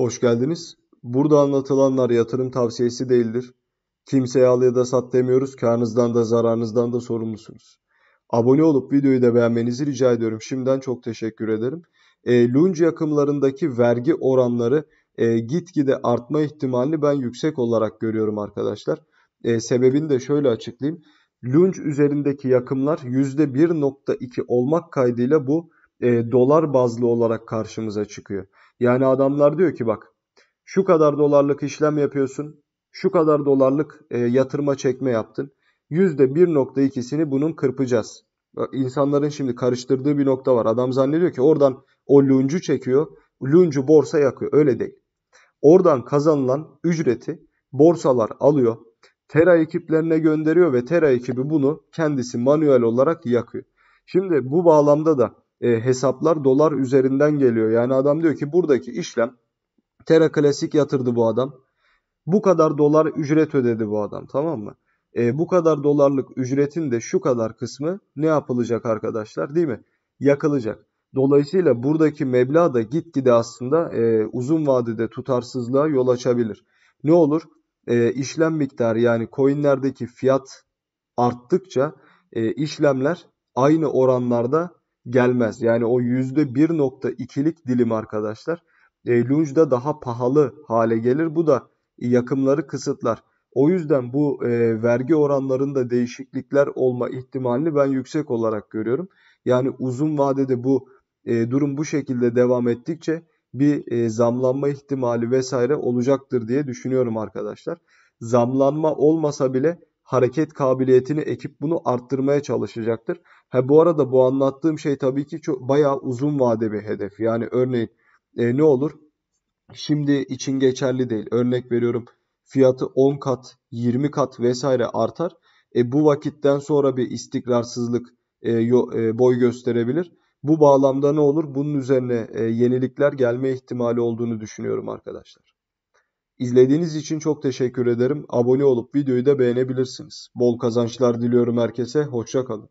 Hoş geldiniz. Burada anlatılanlar yatırım tavsiyesi değildir. Kimseye al ya da sat demiyoruz. Karnınızdan da zararınızdan da sorumlusunuz. Abone olup videoyu da beğenmenizi rica ediyorum. Şimdiden çok teşekkür ederim. E, Lunge yakımlarındaki vergi oranları e, gitgide artma ihtimalini ben yüksek olarak görüyorum arkadaşlar. E, sebebini de şöyle açıklayayım. Lunge üzerindeki yakımlar %1.2 olmak kaydıyla bu e, dolar bazlı olarak karşımıza çıkıyor. Yani adamlar diyor ki bak şu kadar dolarlık işlem yapıyorsun, şu kadar dolarlık e, yatırma çekme yaptın. %1.2'sini bunun kırpacağız. İnsanların şimdi karıştırdığı bir nokta var. Adam zannediyor ki oradan o luncu çekiyor, luncu borsa yakıyor. Öyle değil. Oradan kazanılan ücreti borsalar alıyor. Tera ekiplerine gönderiyor ve Tera ekibi bunu kendisi manuel olarak yakıyor. Şimdi bu bağlamda da e, hesaplar dolar üzerinden geliyor. Yani adam diyor ki buradaki işlem Terra Klasik yatırdı bu adam. Bu kadar dolar ücret ödedi bu adam tamam mı? E, bu kadar dolarlık ücretin de şu kadar kısmı ne yapılacak arkadaşlar değil mi? Yakılacak. Dolayısıyla buradaki meblağ da gitgide aslında e, uzun vadede tutarsızlığa yol açabilir. Ne olur? E, işlem miktarı yani coinlerdeki fiyat arttıkça e, işlemler aynı oranlarda gelmez. Yani o %1.2'lik dilim arkadaşlar e, lunjda daha pahalı hale gelir. Bu da yakımları kısıtlar. O yüzden bu e, vergi oranlarında değişiklikler olma ihtimalini ben yüksek olarak görüyorum. Yani uzun vadede bu e, durum bu şekilde devam ettikçe bir e, zamlanma ihtimali vesaire olacaktır diye düşünüyorum arkadaşlar. Zamlanma olmasa bile hareket kabiliyetini ekip bunu arttırmaya çalışacaktır. Ha bu arada bu anlattığım şey tabii ki çok bayağı uzun vade bir hedef. Yani örneğin e, ne olur? Şimdi için geçerli değil. Örnek veriyorum fiyatı 10 kat, 20 kat vesaire artar. E, bu vakitten sonra bir istikrarsızlık e, yo, e, boy gösterebilir. Bu bağlamda ne olur? Bunun üzerine e, yenilikler gelme ihtimali olduğunu düşünüyorum arkadaşlar. İzlediğiniz için çok teşekkür ederim. Abone olup videoyu da beğenebilirsiniz. Bol kazançlar diliyorum herkese. Hoşçakalın.